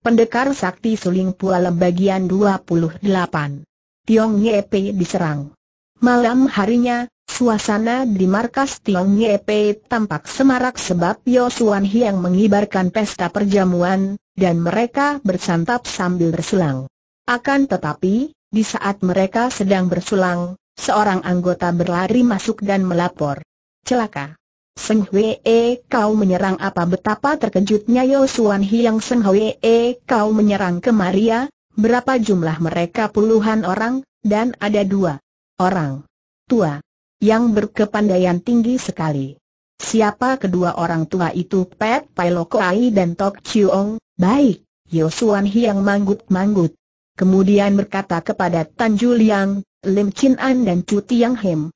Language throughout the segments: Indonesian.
Pendekar Sakti Suling Pualem bagian 28. Tiong Pei diserang. Malam harinya, suasana di markas Tiong Pei tampak semarak sebab Yosuan Hiang mengibarkan pesta perjamuan, dan mereka bersantap sambil berselang. Akan tetapi, di saat mereka sedang bersulang, seorang anggota berlari masuk dan melapor. Celaka! Seng Hwee kau menyerang apa betapa terkejutnya Yosuan Hiang Seng Hwee kau menyerang ke Maria, berapa jumlah mereka puluhan orang, dan ada dua orang tua yang berkepandaian tinggi sekali. Siapa kedua orang tua itu Pet Pai dan Tok Chiong? Baik, Yosuan Hiang manggut-manggut. Kemudian berkata kepada Tan Juliang, Lim Chin An dan Chu Tiang Hem,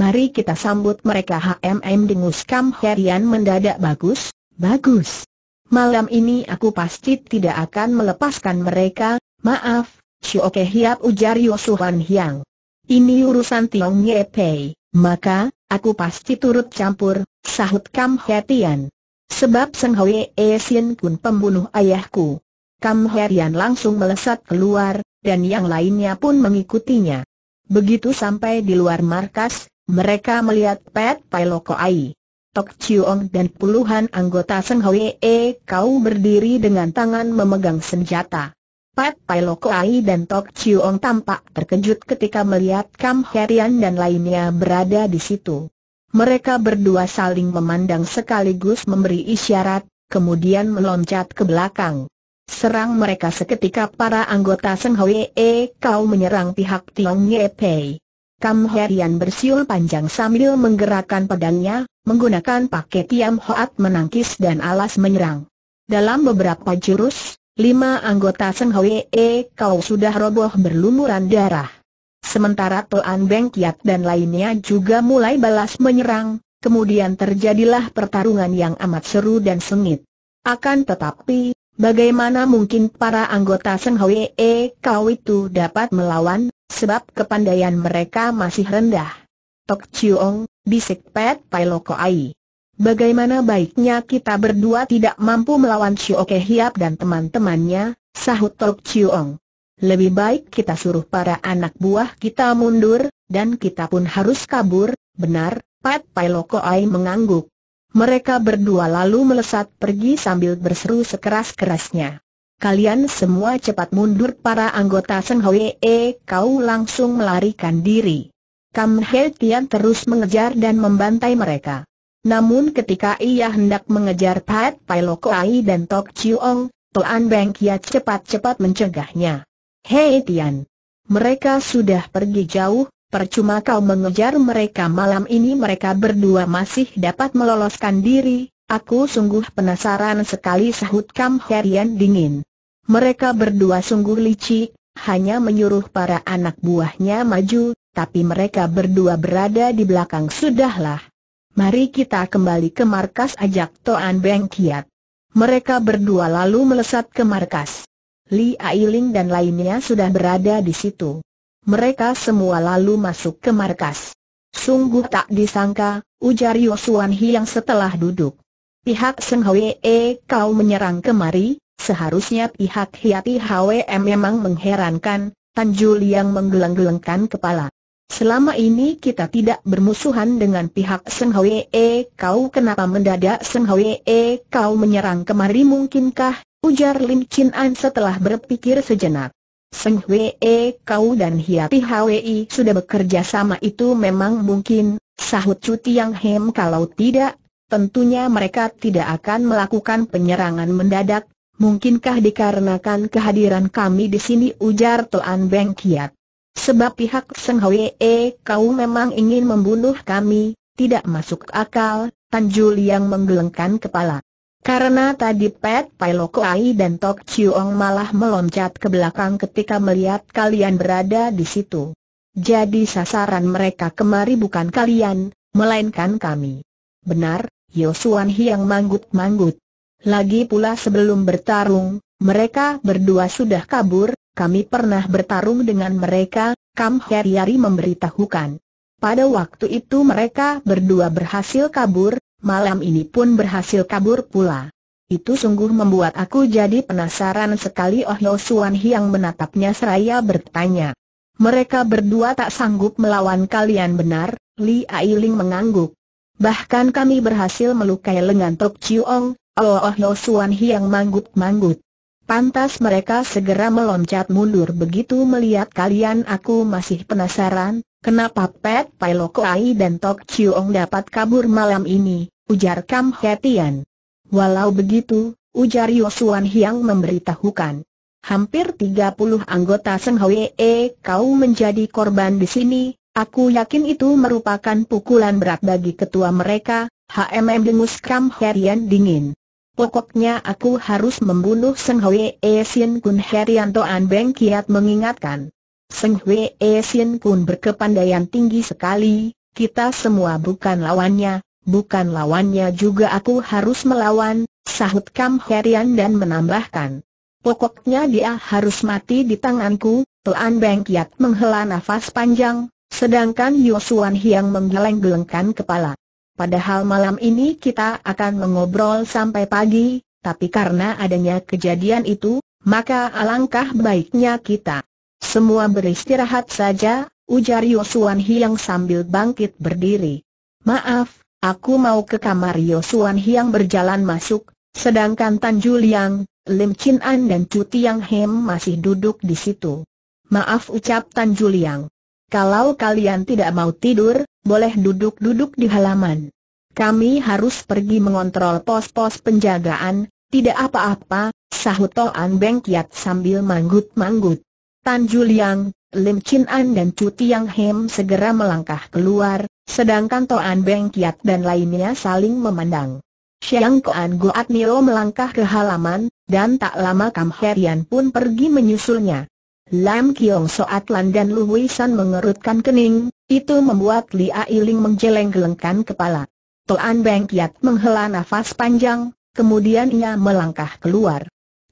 mari kita sambut mereka HMM dengus Kam Herian mendadak bagus, bagus. Malam ini aku pasti tidak akan melepaskan mereka, maaf, Shioke Hiap ujar Yosuhan Hyang. Ini urusan Tiong Nye Pei, maka, aku pasti turut campur, sahut Kam Hetian. Sebab Seng Hwe E Sin Kun pembunuh ayahku. Kam Herian langsung melesat keluar, dan yang lainnya pun mengikutinya. Begitu sampai di luar markas, mereka melihat Pet Pai Ai, Tok Chiong dan puluhan anggota Seng Hwee Kau berdiri dengan tangan memegang senjata. Pat Pai Ai dan Tok Chiong tampak terkejut ketika melihat Kam Herian dan lainnya berada di situ. Mereka berdua saling memandang sekaligus memberi isyarat, kemudian meloncat ke belakang. Serang mereka seketika para anggota Seng Hwee Kau menyerang pihak Tiong Ye Pei. Kam Herian bersiul panjang sambil menggerakkan pedangnya, menggunakan paket Tiam Hoat menangkis dan alas menyerang. Dalam beberapa jurus, lima anggota Seng Hwee Kau sudah roboh berlumuran darah. Sementara Toan Beng Kiat dan lainnya juga mulai balas menyerang, kemudian terjadilah pertarungan yang amat seru dan sengit. Akan tetapi, bagaimana mungkin para anggota Seng Hwee Kau itu dapat melawan? Sebab kepandaian mereka masih rendah. Tok Chiong, bisik Pet Pai Loko Ai. Bagaimana baiknya kita berdua tidak mampu melawan Chiu Ke Hiap dan teman-temannya, sahut Tok Chiong. Lebih baik kita suruh para anak buah kita mundur, dan kita pun harus kabur, benar, Pat Pai Loko Ai mengangguk. Mereka berdua lalu melesat pergi sambil berseru sekeras-kerasnya. Kalian semua cepat mundur para anggota Seng Hwee, kau langsung melarikan diri. Kam He Tian terus mengejar dan membantai mereka. Namun ketika ia hendak mengejar Pat Pai Ai dan Tok Chiong, Toan Beng Kia cepat-cepat mencegahnya. Hei Tian, mereka sudah pergi jauh, percuma kau mengejar mereka malam ini mereka berdua masih dapat meloloskan diri, Aku sungguh penasaran sekali sahut Kam Herian dingin. Mereka berdua sungguh licik, hanya menyuruh para anak buahnya maju, tapi mereka berdua berada di belakang sudahlah. Mari kita kembali ke markas ajak Toan Beng Kiat. Mereka berdua lalu melesat ke markas. Li Ailing dan lainnya sudah berada di situ. Mereka semua lalu masuk ke markas. Sungguh tak disangka, ujar Yosuan Hiang setelah duduk. Pihak Seng Hwee eh, kau menyerang kemari, Seharusnya pihak Hiati HWM memang mengherankan, Tan yang menggeleng-gelengkan kepala. Selama ini kita tidak bermusuhan dengan pihak Seng Hwe kau kenapa mendadak Seng Hwe kau menyerang kemari mungkinkah, ujar Lim Chin An setelah berpikir sejenak. Seng Hwe kau dan Hiati Hwi sudah bekerja sama itu memang mungkin, sahut Cuti Yang Hem kalau tidak, tentunya mereka tidak akan melakukan penyerangan mendadak, Mungkinkah dikarenakan kehadiran kami di sini ujar Tuan Beng Kiat. Sebab pihak Seng Hwee kau memang ingin membunuh kami, tidak masuk akal, Tanjul yang menggelengkan kepala. Karena tadi Pet Pai Ai dan Tok Chiong malah meloncat ke belakang ketika melihat kalian berada di situ. Jadi sasaran mereka kemari bukan kalian, melainkan kami. Benar, Yosuan Hiang manggut-manggut. Lagi pula sebelum bertarung, mereka berdua sudah kabur, kami pernah bertarung dengan mereka, Kam Heriari memberitahukan. Pada waktu itu mereka berdua berhasil kabur, malam ini pun berhasil kabur pula. Itu sungguh membuat aku jadi penasaran sekali Oh Yo Suan Hiang menatapnya seraya bertanya. Mereka berdua tak sanggup melawan kalian benar, Li Ailing mengangguk. Bahkan kami berhasil melukai lengan Tok Chiu Ong, Oh Oh No Suan Hiang manggut-manggut. Pantas mereka segera meloncat mundur begitu melihat kalian aku masih penasaran, kenapa Pet Pai Ai dan Tok Chiong dapat kabur malam ini, ujar Kam Hetian. Walau begitu, ujar Yosuan Hiang memberitahukan. Hampir 30 anggota Seng Hwee eh, kau menjadi korban di sini, aku yakin itu merupakan pukulan berat bagi ketua mereka, HMM dengus Kam Herian dingin. Pokoknya aku harus membunuh Seng Hwe E Sien Kun Herianto An Beng Kiat mengingatkan. Seng Hwe E Sien Kun berkepandaian tinggi sekali, kita semua bukan lawannya, bukan lawannya juga aku harus melawan, sahut Kam Herian dan menambahkan. Pokoknya dia harus mati di tanganku, Tuan Beng Kiat menghela nafas panjang, sedangkan Yosuan Hiang menggeleng-gelengkan kepala. Padahal malam ini kita akan mengobrol sampai pagi, tapi karena adanya kejadian itu, maka alangkah baiknya kita semua beristirahat saja, ujar Yosuan Hiang sambil bangkit berdiri. Maaf, aku mau ke kamar Yosuan Hiang berjalan masuk, sedangkan Tan Juliang, Lim Chin An dan Cuti Yang Hem masih duduk di situ. Maaf ucap Tan Juliang. Kalau kalian tidak mau tidur, boleh duduk-duduk di halaman. Kami harus pergi mengontrol pos-pos penjagaan, tidak apa-apa, sahut Toan Beng Kiat sambil manggut-manggut. Tan Juliang, Lim Chin An dan Chu Tiang Hem segera melangkah keluar, sedangkan Toan Beng Kiat dan lainnya saling memandang. Siang Koan Goat Nio melangkah ke halaman, dan tak lama Kam Herian pun pergi menyusulnya. Lam Kiong Soat Lan dan Lu San mengerutkan kening, itu membuat Li Ailing menjeleng gelengkan kepala. Toan Beng Kiat menghela nafas panjang, kemudian ia melangkah keluar.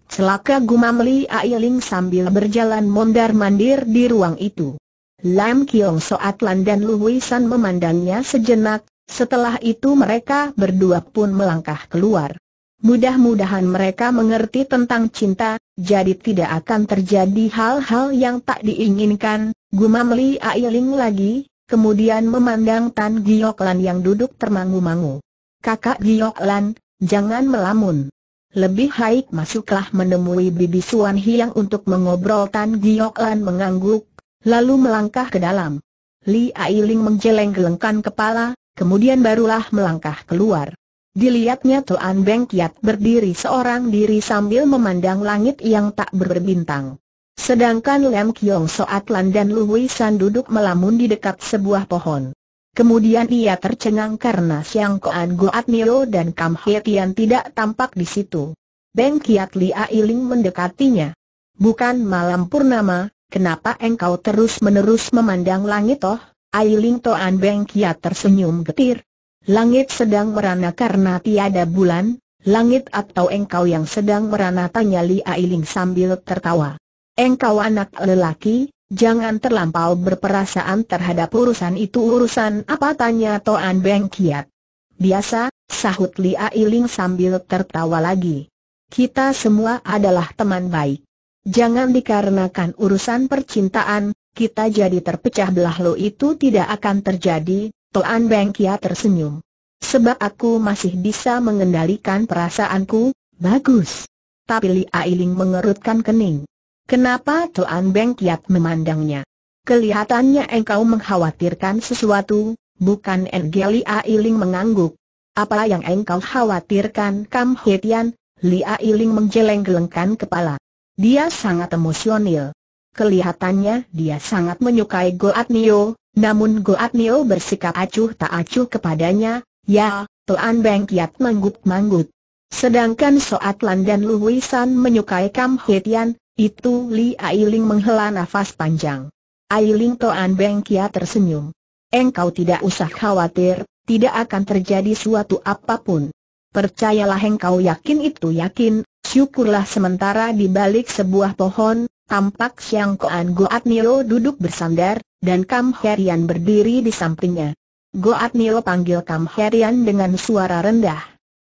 Celaka gumam Li Ailing sambil berjalan mondar-mandir di ruang itu. Lam Kiong Soat Lan dan Lu San memandangnya sejenak, setelah itu mereka berdua pun melangkah keluar. Mudah-mudahan mereka mengerti tentang cinta, jadi tidak akan terjadi hal-hal yang tak diinginkan, gumam Li Ailing lagi, kemudian memandang Tan Gioklan yang duduk termangu-mangu. Kakak Gioklan, jangan melamun. Lebih baik masuklah menemui Bibi Suan Hiang untuk mengobrol Tan Gioklan mengangguk, lalu melangkah ke dalam. Li Ailing menjeleng-gelengkan kepala, kemudian barulah melangkah keluar. Dilihatnya Tuan Beng Kiat berdiri seorang diri sambil memandang langit yang tak berbintang. Sedangkan Lem Kiong Soatlan dan Lu San duduk melamun di dekat sebuah pohon. Kemudian ia tercengang karena Siang Koan Goat Nio dan Kam Hye Tian tidak tampak di situ. Beng Kiat Lia Iling mendekatinya. Bukan malam purnama, kenapa engkau terus-menerus memandang langit toh? Ailing Toan Beng Kiat tersenyum getir. Langit sedang merana karena tiada bulan, langit atau engkau yang sedang merana tanya Li Ailing sambil tertawa. Engkau anak lelaki, jangan terlampau berperasaan terhadap urusan itu urusan apa tanya Toan Beng Kiat. Biasa, sahut Li Ailing sambil tertawa lagi. Kita semua adalah teman baik. Jangan dikarenakan urusan percintaan, kita jadi terpecah belah lo itu tidak akan terjadi, Toan Beng Kia tersenyum. Sebab aku masih bisa mengendalikan perasaanku, bagus. Tapi Li Ailing mengerutkan kening. Kenapa Toan Beng Kiat memandangnya? Kelihatannya engkau mengkhawatirkan sesuatu, bukan Li Ailing mengangguk. Apa yang engkau khawatirkan Kam Hetian? Li Ailing menjeleng-gelengkan kepala. Dia sangat emosional. Kelihatannya dia sangat menyukai Goat Nio, namun Goat Nio bersikap acuh tak acuh kepadanya, ya, Tuan Beng Kiat manggut-manggut. Sedangkan Soat Lan dan Lu San menyukai Kam Hetian, itu Li Ailing menghela nafas panjang. Ailing Tuan Beng Kiat tersenyum. Engkau tidak usah khawatir, tidak akan terjadi suatu apapun. Percayalah engkau yakin itu yakin, syukurlah sementara di balik sebuah pohon, tampak Siang Koan Goat Nio duduk bersandar, dan Kam Herian berdiri di sampingnya. Goat Nil panggil Kam Herian dengan suara rendah.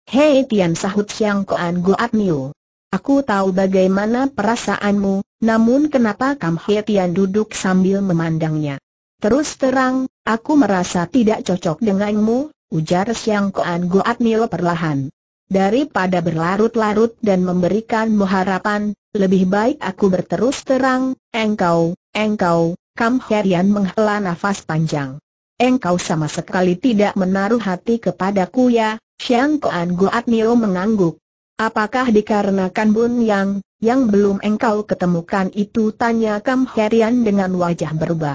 Hei Tian sahut Siang Koan Goat Nil. Aku tahu bagaimana perasaanmu, namun kenapa Kam Herian duduk sambil memandangnya. Terus terang, aku merasa tidak cocok denganmu, ujar Siang Koan Goat Nil perlahan. Daripada berlarut-larut dan memberikanmu harapan, lebih baik aku berterus terang, engkau, engkau, Kam Herian menghela nafas panjang. Engkau sama sekali tidak menaruh hati kepadaku ya, Xiang Koan Goat Nio mengangguk. Apakah dikarenakan Bun Yang, yang belum engkau ketemukan itu tanya Kam Herian dengan wajah berubah.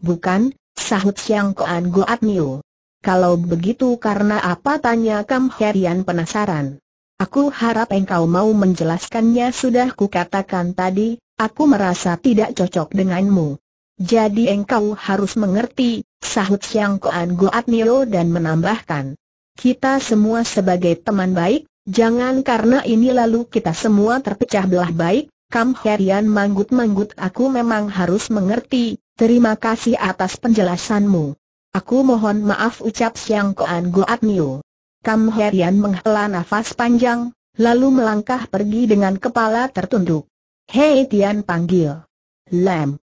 Bukan, sahut Xiang Koan Goat Nio. Kalau begitu karena apa tanya Kam Herian penasaran. Aku harap engkau mau menjelaskannya sudah kukatakan tadi, aku merasa tidak cocok denganmu. Jadi engkau harus mengerti, sahut Siang Koan Goat Nio dan menambahkan. Kita semua sebagai teman baik, jangan karena ini lalu kita semua terpecah belah baik, Kam Herian manggut-manggut aku memang harus mengerti, terima kasih atas penjelasanmu. Aku mohon maaf ucap Siang Koan Goat Nio. Kam Herian menghela nafas panjang, lalu melangkah pergi dengan kepala tertunduk. Hei Tian panggil. Lem.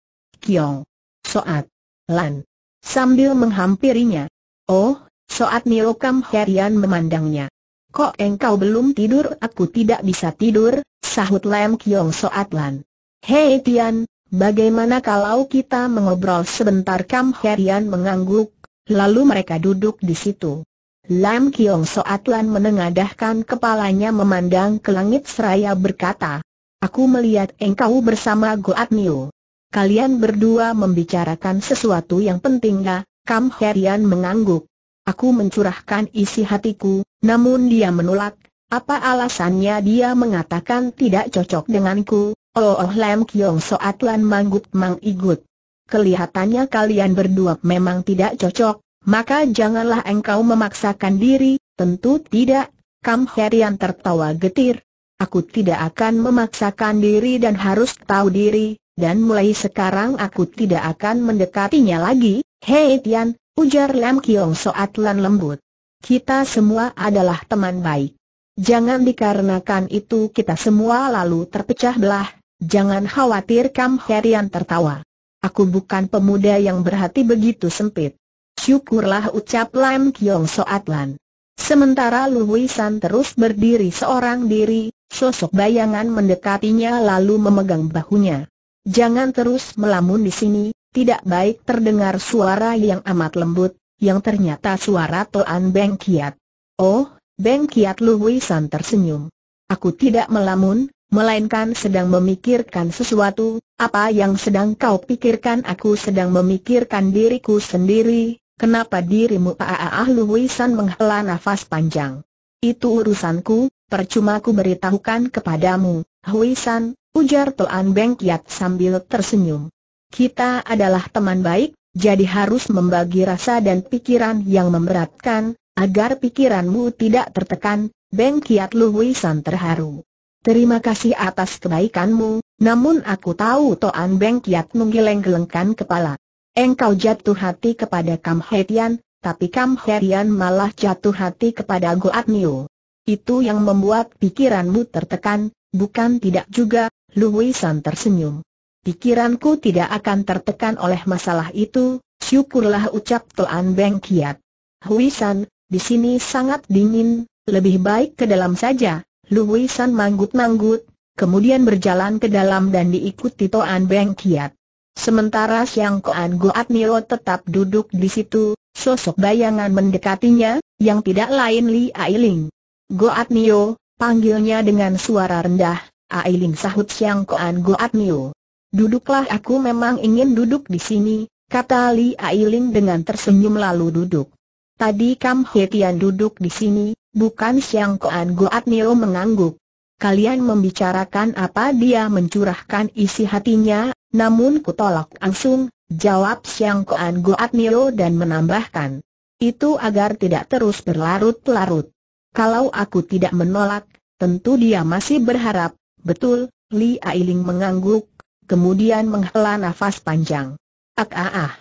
Kiong. Soat. Lan. Sambil menghampirinya. Oh, Soat Nio Kam Herian memandangnya. Kok engkau belum tidur? Aku tidak bisa tidur, sahut Lam Kiong Soat Lan. Hei Tian, bagaimana kalau kita mengobrol sebentar Kam Herian mengangguk, lalu mereka duduk di situ. Lam Kiong Soat Lan menengadahkan kepalanya memandang ke langit seraya berkata, Aku melihat engkau bersama Goat Nio kalian berdua membicarakan sesuatu yang penting ya, Kam Herian mengangguk. Aku mencurahkan isi hatiku, namun dia menolak. Apa alasannya dia mengatakan tidak cocok denganku? Oh, oh Lam Kiong Soat Lan Manggup Mang Igut. Kelihatannya kalian berdua memang tidak cocok, maka janganlah engkau memaksakan diri, tentu tidak. Kam Herian tertawa getir. Aku tidak akan memaksakan diri dan harus tahu diri, dan mulai sekarang aku tidak akan mendekatinya lagi, Hei Tian, ujar Lam Kiong Soat Lan lembut. Kita semua adalah teman baik. Jangan dikarenakan itu kita semua lalu terpecah belah, jangan khawatir Kam Herian tertawa. Aku bukan pemuda yang berhati begitu sempit. Syukurlah ucap Lam Kiong Soat Lan. Sementara San terus berdiri seorang diri, sosok bayangan mendekatinya lalu memegang bahunya. Jangan terus melamun di sini, tidak baik terdengar suara yang amat lembut, yang ternyata suara Toan Beng Kiat. Oh, Beng Kiat San tersenyum. Aku tidak melamun, melainkan sedang memikirkan sesuatu, apa yang sedang kau pikirkan aku sedang memikirkan diriku sendiri, kenapa dirimu ah San menghela nafas panjang. Itu urusanku, percuma ku beritahukan kepadamu, Huisan, ujar Toan Beng Kiat sambil tersenyum. Kita adalah teman baik, jadi harus membagi rasa dan pikiran yang memberatkan, agar pikiranmu tidak tertekan, Beng Kiat Luwisan terharu. Terima kasih atas kebaikanmu, namun aku tahu Toan Beng Kiat menggeleng-gelengkan kepala. Engkau jatuh hati kepada Kam Hetian, tapi Kam Hetian malah jatuh hati kepada Goat Nio. Itu yang membuat pikiranmu tertekan, bukan tidak juga, Lu San tersenyum. Pikiranku tidak akan tertekan oleh masalah itu, syukurlah ucap Tuan Beng Kiat. Huisan, di sini sangat dingin, lebih baik ke dalam saja. Lu San manggut-manggut, kemudian berjalan ke dalam dan diikuti Tuan Beng Kiat. Sementara Siang Koan Goat Nio tetap duduk di situ, sosok bayangan mendekatinya, yang tidak lain Li Ailing. Goat Nio, panggilnya dengan suara rendah, Ailing sahut Siang Koan Goat Miu. Duduklah aku memang ingin duduk di sini, kata Li Ailing dengan tersenyum lalu duduk. Tadi Kam He Tian duduk di sini, bukan Siang Koan Goat Miu mengangguk. Kalian membicarakan apa dia mencurahkan isi hatinya, namun kutolak langsung, jawab Siang Koan Goat Miu dan menambahkan. Itu agar tidak terus berlarut-larut. Kalau aku tidak menolak, tentu dia masih berharap, Betul, Li Ailing mengangguk, kemudian menghela nafas panjang. Ah ah ah.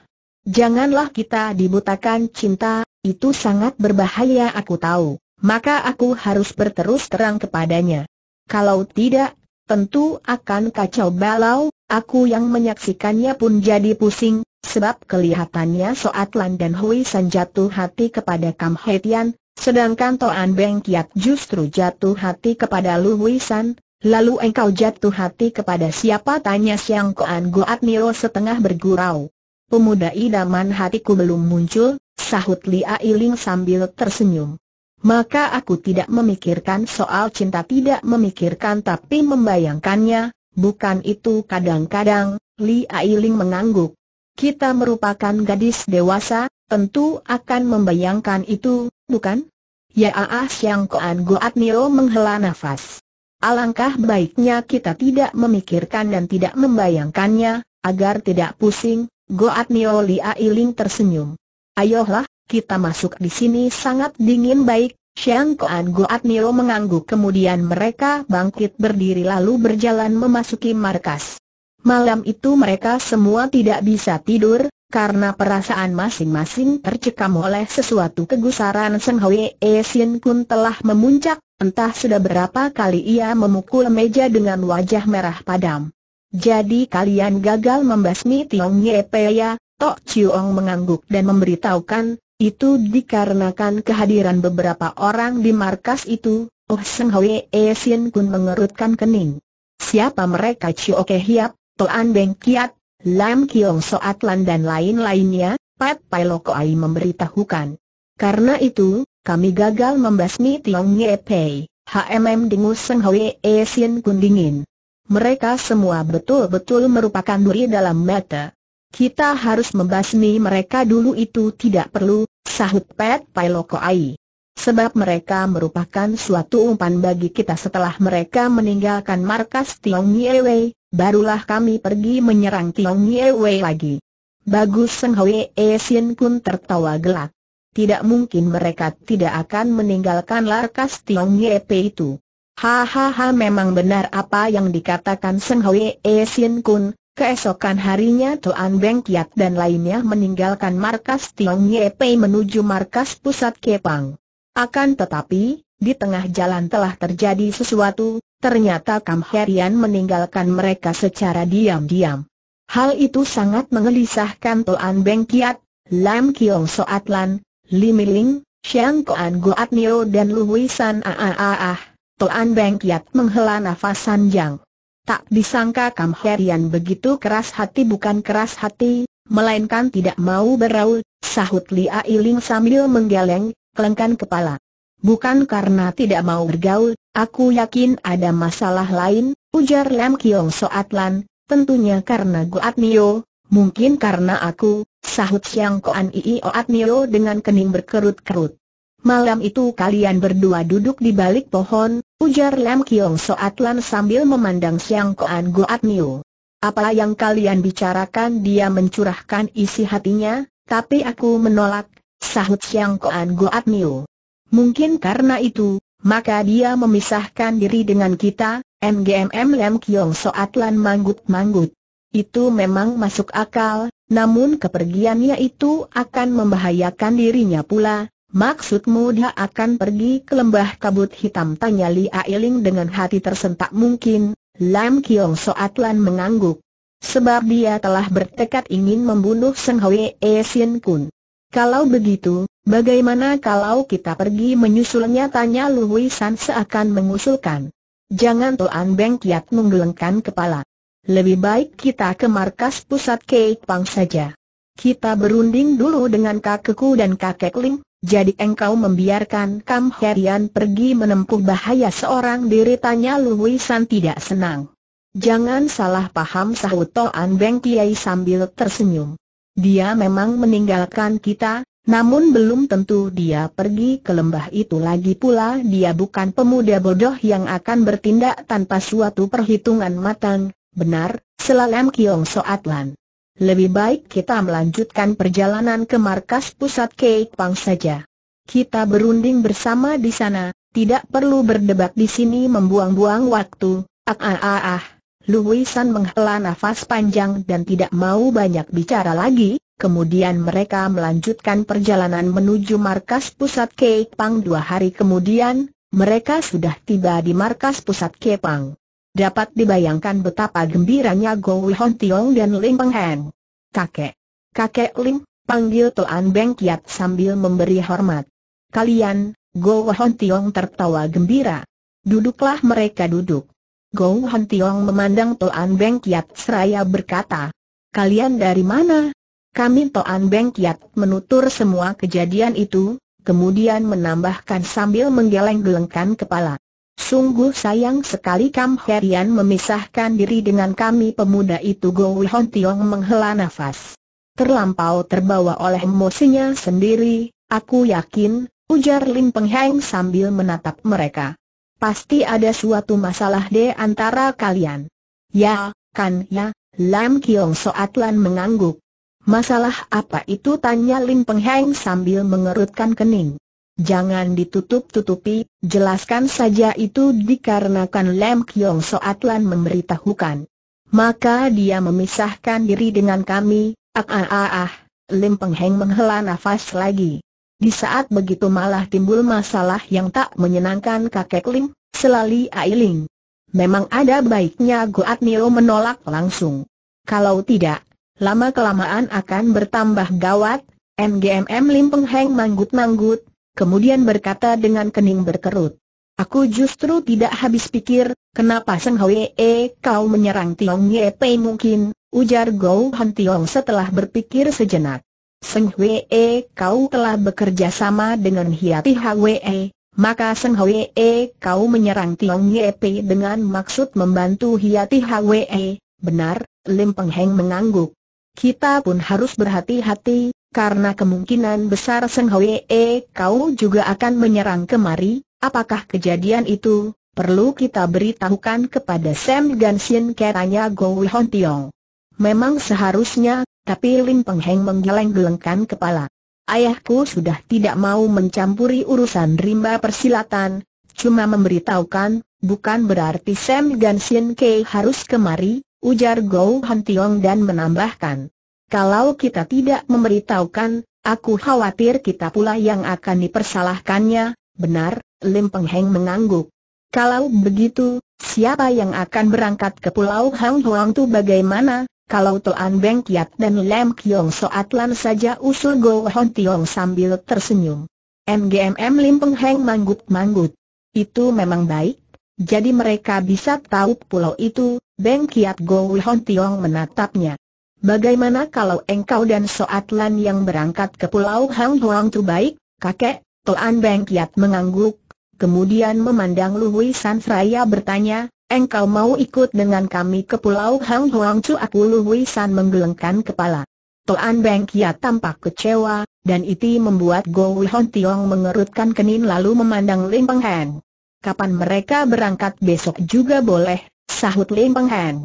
Janganlah kita dibutakan cinta, itu sangat berbahaya aku tahu, maka aku harus berterus terang kepadanya. Kalau tidak, tentu akan kacau balau, aku yang menyaksikannya pun jadi pusing, sebab kelihatannya Soatlan dan Hui San jatuh hati kepada Kam Hetian, sedangkan Toan Beng Kiat justru jatuh hati kepada Lu Hui San, Lalu engkau jatuh hati kepada siapa? Tanya Siang Koan Goat Nio setengah bergurau. Pemuda idaman hatiku belum muncul, sahut Li Ailing sambil tersenyum. Maka aku tidak memikirkan soal cinta tidak memikirkan tapi membayangkannya, bukan itu kadang-kadang, Li Ailing mengangguk. Kita merupakan gadis dewasa, tentu akan membayangkan itu, bukan? Ya ah, ah Siang Koan Goat Nio menghela nafas. Alangkah baiknya kita tidak memikirkan dan tidak membayangkannya, agar tidak pusing, Goat Nio Ailing tersenyum. Ayolah, kita masuk di sini sangat dingin baik, Xiang Koan Goat Nio mengangguk kemudian mereka bangkit berdiri lalu berjalan memasuki markas. Malam itu mereka semua tidak bisa tidur, karena perasaan masing-masing tercekam oleh sesuatu kegusaran Seng Hwee Sien Kun telah memuncak, entah sudah berapa kali ia memukul meja dengan wajah merah padam. Jadi kalian gagal membasmi Tiong Ye ya, Tok Chiong mengangguk dan memberitahukan, itu dikarenakan kehadiran beberapa orang di markas itu, Oh Seng Hwee Sien Kun mengerutkan kening. Siapa mereka Chiu Chio Hiap. Toan Beng Kiat, Lam Kiong Soatlan dan lain-lainnya, Pat Pai Ai memberitahukan. Karena itu, kami gagal membasmi Tiong Nye Pei, HMM Dengus Seng Hwe E Sin Kundingin. Mereka semua betul-betul merupakan duri dalam mata. Kita harus membasmi mereka dulu itu tidak perlu, sahut Pat Pai Ai. Sebab mereka merupakan suatu umpan bagi kita setelah mereka meninggalkan markas Tiong Wei, barulah kami pergi menyerang Tiong Yewe lagi. Bagus Seng Hwe e Sien pun tertawa gelak. Tidak mungkin mereka tidak akan meninggalkan larkas Tiong Yepe itu. Hahaha memang benar apa yang dikatakan Seng Hwe e Sien Kun, Keesokan harinya Tuan Beng Kiat dan lainnya meninggalkan markas Tiong Yepe menuju markas pusat Kepang. Akan tetapi, di tengah jalan telah terjadi sesuatu, ternyata Kam Herian meninggalkan mereka secara diam-diam. Hal itu sangat mengelisahkan Toan Beng Kiat, Lam Kiong Soat Lan, Li Ling, Xiang Koan Goat Nio dan Hui San Aaah. Toan Beng Kiat menghela nafas sanjang. Tak disangka Kam Herian begitu keras hati bukan keras hati, melainkan tidak mau berau, sahut Li Ailing sambil menggeleng, kelengkan kepala. Bukan karena tidak mau bergaul, aku yakin ada masalah lain, ujar Lam Kiong Soatlan, tentunya karena Goat Nio, mungkin karena aku, sahut Siang Koan Ii Oat Nio dengan kening berkerut-kerut. Malam itu kalian berdua duduk di balik pohon, ujar Lam Kiong Soatlan sambil memandang Siang Koan Goat Nio. Apa yang kalian bicarakan dia mencurahkan isi hatinya, tapi aku menolak, sahut Siang Koan Goat Nio. Mungkin karena itu, maka dia memisahkan diri dengan kita, MGMM Lem Kiong Soat Lan Manggut-Manggut. Itu memang masuk akal, namun kepergiannya itu akan membahayakan dirinya pula. Maksudmu dia akan pergi ke lembah kabut hitam? Tanya Li Ailing dengan hati tersentak mungkin. Lam Kiong Soat Lan mengangguk. Sebab dia telah bertekad ingin membunuh Seng Hwee Sien Kun. Kalau begitu, bagaimana kalau kita pergi menyusulnya? Tanya Lui San seakan mengusulkan. Jangan Tuan Beng Kiat menggelengkan kepala. Lebih baik kita ke markas pusat Kek Pang saja. Kita berunding dulu dengan kakekku dan kakek Ling. jadi engkau membiarkan Kam Herian pergi menempuh bahaya seorang diri tanya Lui San tidak senang. Jangan salah paham sahut Toan Beng Kiai sambil tersenyum. Dia memang meninggalkan kita, namun belum tentu dia pergi ke lembah itu lagi pula dia bukan pemuda bodoh yang akan bertindak tanpa suatu perhitungan matang, benar, selalem Kiong Soatlan. Lebih baik kita melanjutkan perjalanan ke markas pusat Keik Pang saja. Kita berunding bersama di sana, tidak perlu berdebat di sini membuang-buang waktu, ah ah ah ah. Luisan menghela nafas panjang dan tidak mau banyak bicara lagi, kemudian mereka melanjutkan perjalanan menuju markas pusat Kepang dua hari kemudian, mereka sudah tiba di markas pusat Kepang. Dapat dibayangkan betapa gembiranya Go Wihon Tiong dan Lim Peng Heng. Kakek. Kakek Lim, panggil Toan Beng Kiat sambil memberi hormat. Kalian, Go Wihon Tiong tertawa gembira. Duduklah mereka duduk. Gong Han Tiong memandang Toan Beng Kiat seraya berkata, Kalian dari mana? Kami Toan Beng Kiat menutur semua kejadian itu, kemudian menambahkan sambil menggeleng-gelengkan kepala. Sungguh sayang sekali Kam Herian memisahkan diri dengan kami pemuda itu Gong Han Tiong menghela nafas. Terlampau terbawa oleh emosinya sendiri, aku yakin, ujar Lim Pengheng sambil menatap mereka. Pasti ada suatu masalah di antara kalian. Ya, ah. kan ya, Lam Kiong Soat Lan mengangguk. Masalah apa itu tanya Lim Pengheng sambil mengerutkan kening. Jangan ditutup-tutupi, jelaskan saja itu dikarenakan Lam Kiong Soat Lan memberitahukan. Maka dia memisahkan diri dengan kami, ah ah ah ah, Lim Pengheng menghela nafas lagi. Di saat begitu malah timbul masalah yang tak menyenangkan kakek Lim, selali Ailing. Memang ada baiknya Goat Nio menolak langsung. Kalau tidak, lama-kelamaan akan bertambah gawat, MGMM Lim Pengheng manggut-manggut, kemudian berkata dengan kening berkerut. Aku justru tidak habis pikir, kenapa Seng Hwee kau menyerang Tiong Ye Pei mungkin, ujar Gou Han Tiong setelah berpikir sejenak. Seng Hwee, kau telah bekerja sama dengan Hiati Hwee, maka Seng Hwee, kau menyerang Tiong Yepe dengan maksud membantu Hiati Hwee, Benar, Lim Peng Heng mengangguk. Kita pun harus berhati-hati, karena kemungkinan besar Seng Hwee, kau juga akan menyerang kemari, apakah kejadian itu, perlu kita beritahukan kepada Sam Gansin Keranya Go Hon Tiong. Memang seharusnya tapi Lim Peng Heng menggeleng-gelengkan kepala. Ayahku sudah tidak mau mencampuri urusan rimba persilatan, cuma memberitahukan, bukan berarti Sam Sien Kei harus kemari, ujar Go Han Tiong dan menambahkan. Kalau kita tidak memberitahukan, aku khawatir kita pula yang akan dipersalahkannya, benar, Lim Peng Heng mengangguk. Kalau begitu, siapa yang akan berangkat ke Pulau Hang Huang tu bagaimana? Kalau tuan Beng Kiat dan Lam Kiong Soatlan saja usul Go Hon Tiong sambil tersenyum. MGMM Lim Peng Heng manggut-manggut. Itu memang baik, jadi mereka bisa tahu pulau itu, Beng Kiat Go Hon Tiong menatapnya. Bagaimana kalau engkau dan Soatlan yang berangkat ke pulau Hang Huang itu baik, kakek? Tuan Beng Kiat mengangguk, kemudian memandang Luhui Fraya bertanya, Engkau mau ikut dengan kami ke Pulau Hang Huang Chu aku Lu San menggelengkan kepala. Toan Beng Kia tampak kecewa, dan itu membuat Go Wihon Tiong mengerutkan kening lalu memandang Lim Peng Han. Kapan mereka berangkat besok juga boleh, sahut Lim Peng Han.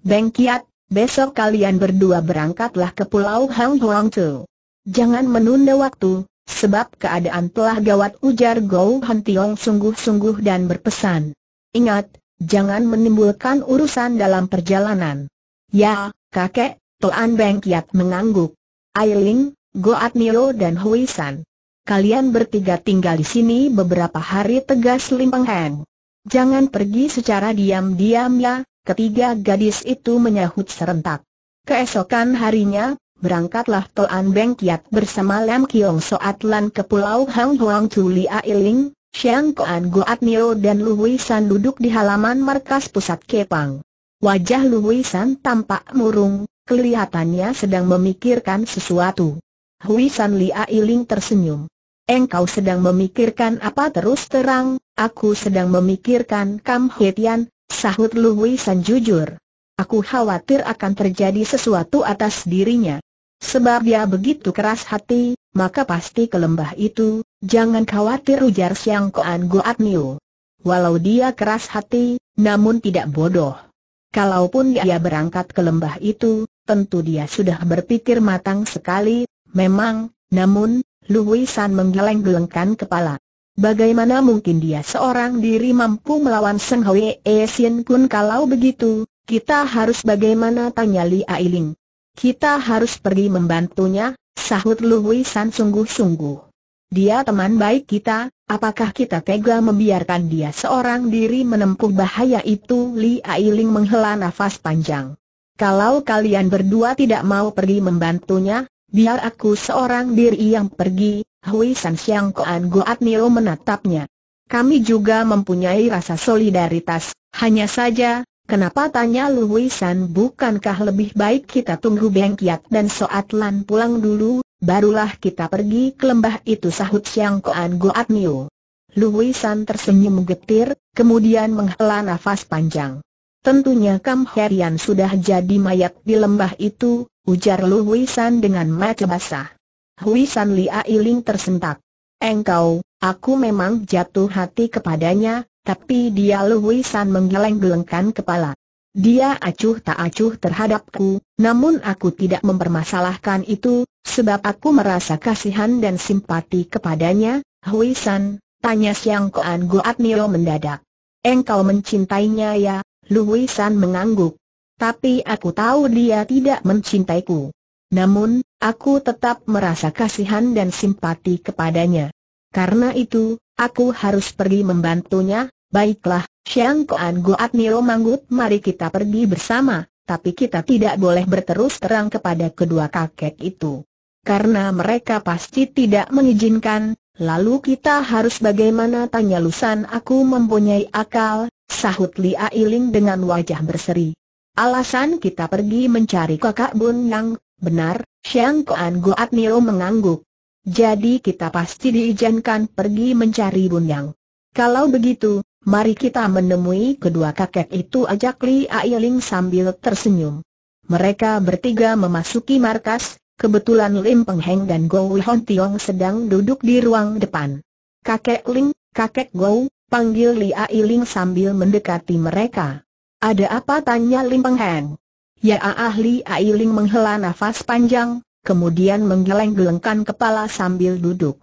Beng Kiat, besok kalian berdua berangkatlah ke Pulau Hang Huang Chu. Jangan menunda waktu, sebab keadaan telah gawat ujar Go Hon Tiong sungguh-sungguh dan berpesan. Ingat, jangan menimbulkan urusan dalam perjalanan. Ya, kakek, Toan Beng Kiat mengangguk. Ailing, Goat Nio dan Hui San. Kalian bertiga tinggal di sini beberapa hari tegas Lim Peng Heng. Jangan pergi secara diam-diam ya, ketiga gadis itu menyahut serentak. Keesokan harinya, berangkatlah Toan Beng Kiat bersama Lam Kiong Soat ke Pulau Hang Huang Chuli Ailing, Xiang Koan Goatnio dan Lu Wisan duduk di halaman markas pusat Kepang. Wajah Lu Wisan tampak murung, kelihatannya sedang memikirkan sesuatu. Huisan Lia Iling tersenyum. Engkau sedang memikirkan apa terus terang, aku sedang memikirkan Kam Hetian, sahut Lu Wisan jujur. Aku khawatir akan terjadi sesuatu atas dirinya. Sebab dia begitu keras hati, maka pasti ke lembah itu, jangan khawatir ujar Siang Koan Goat Niu. Walau dia keras hati, namun tidak bodoh. Kalaupun dia berangkat ke lembah itu, tentu dia sudah berpikir matang sekali, memang, namun, Lui San menggeleng-gelengkan kepala. Bagaimana mungkin dia seorang diri mampu melawan Seng Hwee Sien Kun kalau begitu, kita harus bagaimana tanya Li Ailing. Kita harus pergi membantunya, Sahut Lu Hui San sungguh-sungguh. Dia teman baik kita, apakah kita tega membiarkan dia seorang diri menempuh bahaya itu? Li Ailing menghela nafas panjang. Kalau kalian berdua tidak mau pergi membantunya, biar aku seorang diri yang pergi, Hui San Siang Koan Goat Nio menatapnya. Kami juga mempunyai rasa solidaritas, hanya saja, Kenapa tanya Lu Wisan bukankah lebih baik kita tunggu Beng Kiat dan Soat Lan pulang dulu, barulah kita pergi ke lembah itu sahut Siang Koan Goat Niu. Lu Wisan tersenyum getir, kemudian menghela nafas panjang. Tentunya Kam Herian sudah jadi mayat di lembah itu, ujar Lu Wisan dengan mata basah. Huisan Lia Ailing tersentak. Engkau, aku memang jatuh hati kepadanya, tapi dia San menggeleng-gelengkan kepala. Dia acuh tak acuh terhadapku, namun aku tidak mempermasalahkan itu, sebab aku merasa kasihan dan simpati kepadanya, Hui San, tanya Siang Koan Goat Nio mendadak. Engkau mencintainya ya, Hui San mengangguk. Tapi aku tahu dia tidak mencintaiku. Namun, aku tetap merasa kasihan dan simpati kepadanya. Karena itu, Aku harus pergi membantunya, baiklah, Xiang Koan Goat Niro Manggut mari kita pergi bersama, tapi kita tidak boleh berterus terang kepada kedua kakek itu. Karena mereka pasti tidak mengizinkan, lalu kita harus bagaimana tanya Lusan aku mempunyai akal, sahut Li Ailing dengan wajah berseri. Alasan kita pergi mencari kakak Bun Yang, benar, Xiang Koan Goat Niro mengangguk. Jadi kita pasti diizinkan pergi mencari Bunyang. Kalau begitu, mari kita menemui kedua kakek itu ajak Li Ailing sambil tersenyum. Mereka bertiga memasuki markas, kebetulan Lim Pengheng dan Go Hon Tiong sedang duduk di ruang depan. Kakek Ling, kakek Go, panggil Li Ailing sambil mendekati mereka. Ada apa tanya Lim Pengheng? Ya ahli ah, Ailing menghela nafas panjang, kemudian menggeleng-gelengkan kepala sambil duduk.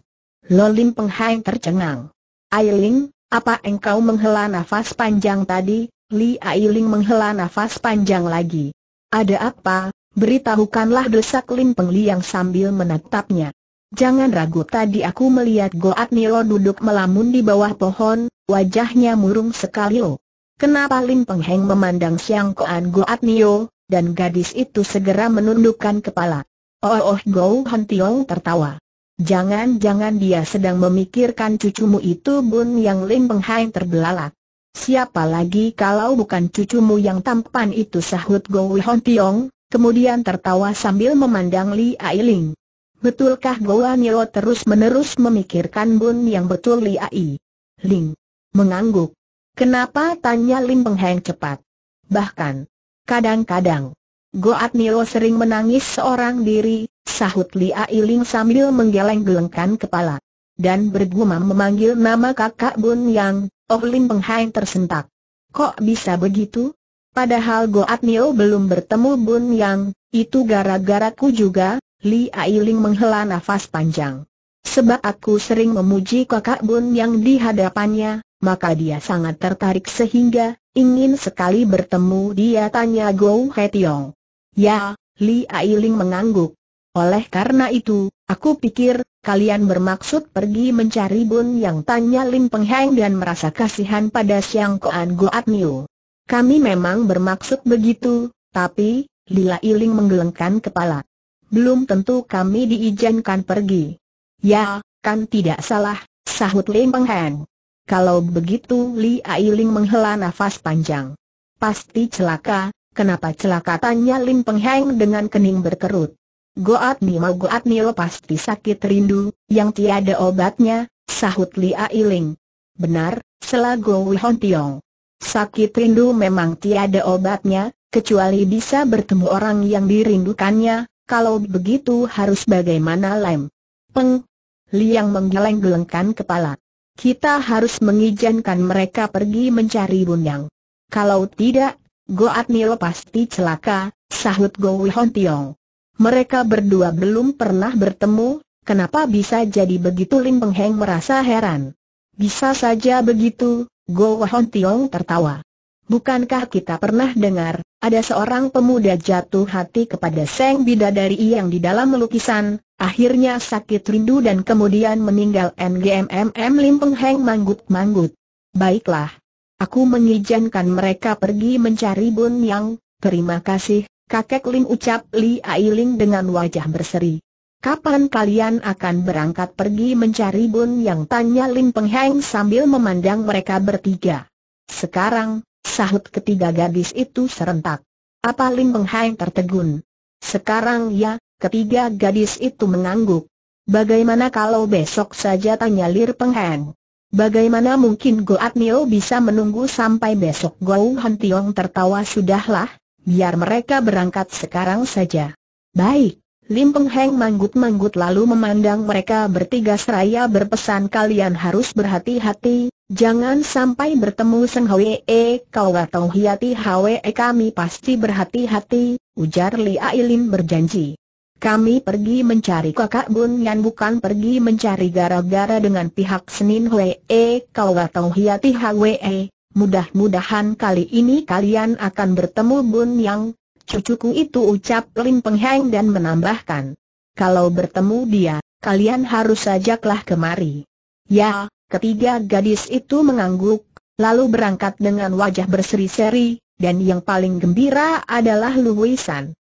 Lolim Penghang tercengang. Ailing, apa engkau menghela nafas panjang tadi? Li Ailing menghela nafas panjang lagi. Ada apa? Beritahukanlah desak Lim Pengli yang sambil menatapnya. Jangan ragu tadi aku melihat Goat Nilo duduk melamun di bawah pohon, wajahnya murung sekali lo. Oh. Kenapa Lim Pengheng memandang Siang Koan Goat Nilo? dan gadis itu segera menundukkan kepala. Oh oh Go Han Tiong tertawa. Jangan-jangan dia sedang memikirkan cucumu itu Bun Yang Lim Peng Hai terbelalak. Siapa lagi kalau bukan cucumu yang tampan itu sahut Go Han Tiong, kemudian tertawa sambil memandang Li Ai Ling. Betulkah Goa Nilo terus-menerus memikirkan Bun yang betul Li Ai? Ling mengangguk. Kenapa tanya Lim Peng Pengheng cepat? Bahkan, kadang-kadang, Goat Nio sering menangis seorang diri, sahut Lia Iling sambil menggeleng-gelengkan kepala. Dan bergumam memanggil nama kakak Bun Yang, Oh Lim Peng Hai tersentak. Kok bisa begitu? Padahal Goat Nio belum bertemu Bun Yang, itu gara gara ku juga, Li Ailing menghela nafas panjang. Sebab aku sering memuji kakak Bun Yang di hadapannya, maka dia sangat tertarik sehingga, ingin sekali bertemu dia tanya Go He Tiong. Ya, Li Ailing mengangguk. Oleh karena itu, aku pikir, kalian bermaksud pergi mencari Bun yang tanya Lim Pengheng dan merasa kasihan pada Siang Koan Goat Niu. Kami memang bermaksud begitu, tapi, Li Ailing menggelengkan kepala. Belum tentu kami diizinkan pergi. Ya, kan tidak salah, sahut Lim Pengheng. Kalau begitu Li Ailing menghela nafas panjang. Pasti celaka, Kenapa celaka tanya Lim Pengheng dengan kening berkerut. Goat Ni mau Goat Ni lo pasti sakit rindu, yang tiada obatnya, sahut Li Ailing. Benar, selago Wihon Tiong. Sakit rindu memang tiada obatnya, kecuali bisa bertemu orang yang dirindukannya, kalau begitu harus bagaimana Lem? Peng! Liang menggeleng-gelengkan kepala. Kita harus mengizinkan mereka pergi mencari Bunyang. Kalau tidak, Goat Nil pasti celaka, sahut Go Hon Tiong. Mereka berdua belum pernah bertemu, kenapa bisa jadi begitu Lim Peng Heng merasa heran. Bisa saja begitu, Go Hon Tiong tertawa. Bukankah kita pernah dengar, ada seorang pemuda jatuh hati kepada Seng Bidadari yang di dalam lukisan, akhirnya sakit rindu dan kemudian meninggal NGMMM Lim Peng Heng manggut-manggut. Baiklah, Aku mengizinkan mereka pergi mencari Bun Yang, terima kasih, kakek Lin ucap Li Ailing dengan wajah berseri. Kapan kalian akan berangkat pergi mencari Bun Yang? Tanya Lin Pengheng sambil memandang mereka bertiga. Sekarang, sahut ketiga gadis itu serentak. Apa Lin Pengheng tertegun? Sekarang ya, ketiga gadis itu mengangguk. Bagaimana kalau besok saja tanya Lir Pengheng? Bagaimana mungkin Goat Nio bisa menunggu sampai besok Go Han Tiong tertawa sudahlah, biar mereka berangkat sekarang saja. Baik, Lim Peng Heng manggut-manggut lalu memandang mereka bertiga seraya berpesan kalian harus berhati-hati, jangan sampai bertemu Seng Hwee. kau atau Hiati Hwee kami pasti berhati-hati, ujar Li Ailin berjanji. Kami pergi mencari kakak Bun yang bukan pergi mencari gara-gara dengan pihak Senin Hwee kau atau Hiati Hwee. Mudah-mudahan kali ini kalian akan bertemu Bun yang... Cucuku itu ucap Lim Pengheng dan menambahkan. Kalau bertemu dia, kalian harus ajaklah kemari. Ya, ketiga gadis itu mengangguk, lalu berangkat dengan wajah berseri-seri, dan yang paling gembira adalah Lu Luwisan.